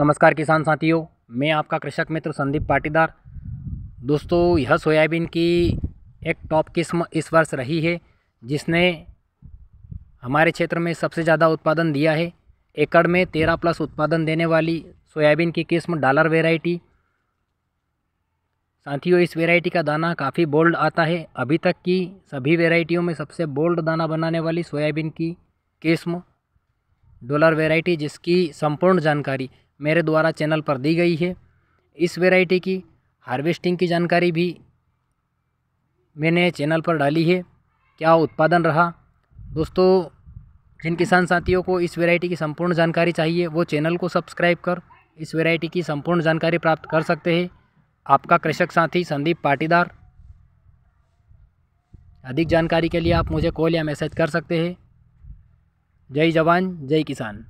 नमस्कार किसान साथियों मैं आपका कृषक मित्र संदीप पाटीदार दोस्तों यह सोयाबीन की एक टॉप किस्म इस वर्ष रही है जिसने हमारे क्षेत्र में सबसे ज़्यादा उत्पादन दिया है एकड़ में तेरह प्लस उत्पादन देने वाली सोयाबीन की किस्म डॉलर वेराइटी साथियों इस वेराइटी का दाना काफ़ी बोल्ड आता है अभी तक की सभी वेराइटियों में सबसे बोल्ड दाना बनाने वाली सोयाबीन की किस्म डॉलर वेराइटी जिसकी संपूर्ण जानकारी मेरे द्वारा चैनल पर दी गई है इस वेराइटी की हार्वेस्टिंग की जानकारी भी मैंने चैनल पर डाली है क्या उत्पादन रहा दोस्तों जिन किसान साथियों को इस वेराइटी की संपूर्ण जानकारी चाहिए वो चैनल को सब्सक्राइब कर इस वेराइटी की संपूर्ण जानकारी प्राप्त कर सकते हैं आपका कृषक साथी संदीप पाटीदार अधिक जानकारी के लिए आप मुझे कॉल या मैसेज कर सकते हैं जय जवान जय किसान